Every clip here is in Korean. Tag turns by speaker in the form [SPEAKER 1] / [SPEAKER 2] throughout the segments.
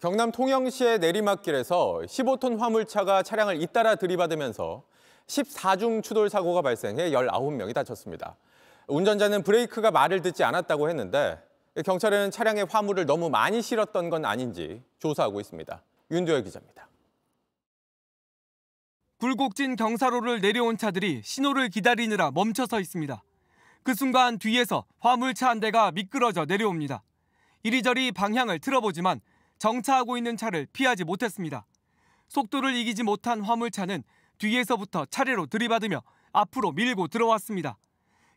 [SPEAKER 1] 경남 통영시의 내리막길에서 15톤 화물차가 차량을 잇따라 들이받으면서 14중 추돌 사고가 발생해 19명이 다쳤습니다. 운전자는 브레이크가 말을 듣지 않았다고 했는데 경찰은 차량에 화물을 너무 많이 실었던 건 아닌지 조사하고 있습니다. 윤도열 기자입니다.
[SPEAKER 2] 굴곡진 경사로를 내려온 차들이 신호를 기다리느라 멈춰 서 있습니다. 그 순간 뒤에서 화물차 한 대가 미끄러져 내려옵니다. 이리저리 방향을 틀어보지만 정차하고 있는 차를 피하지 못했습니다. 속도를 이기지 못한 화물차는 뒤에서부터 차례로 들이받으며 앞으로 밀고 들어왔습니다.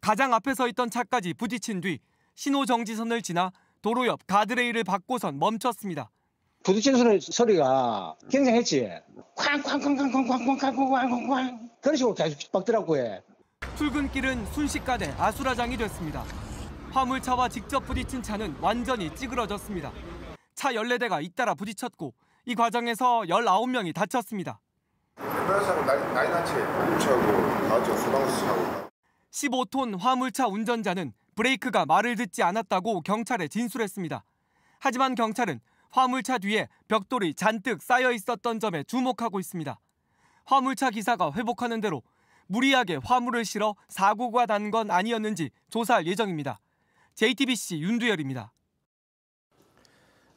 [SPEAKER 2] 가장 앞에 서 있던 차까지 부딪힌 뒤 신호 정지선을 지나 도로 옆 가드레일을 박고선 멈췄습니다. 부딪힌 소리, 소리가 굉장했지.
[SPEAKER 1] 쾅쾅쾅쾅쾅쾅쾅쾅쾅쾅쾅
[SPEAKER 2] 그런 식으로 계속 박더라고요. 출근길은 순식간에 아수라장이 됐습니다. 화물차와 직접 부딪힌 차는 완전히 찌그러졌습니다. 차 14대가 잇따라 부딪혔고 이 과정에서 19명이 다쳤습니다. 15톤 화물차 운전자는 브레이크가 말을 듣지 않았다고 경찰에 진술했습니다. 하지만 경찰은 화물차 뒤에 벽돌이 잔뜩 쌓여 있었던 점에 주목하고 있습니다. 화물차 기사가 회복하는 대로 무리하게 화물을 실어 사고가 난 건 아니었는지 조사할 예정입니다. JTBC 윤두열입니다.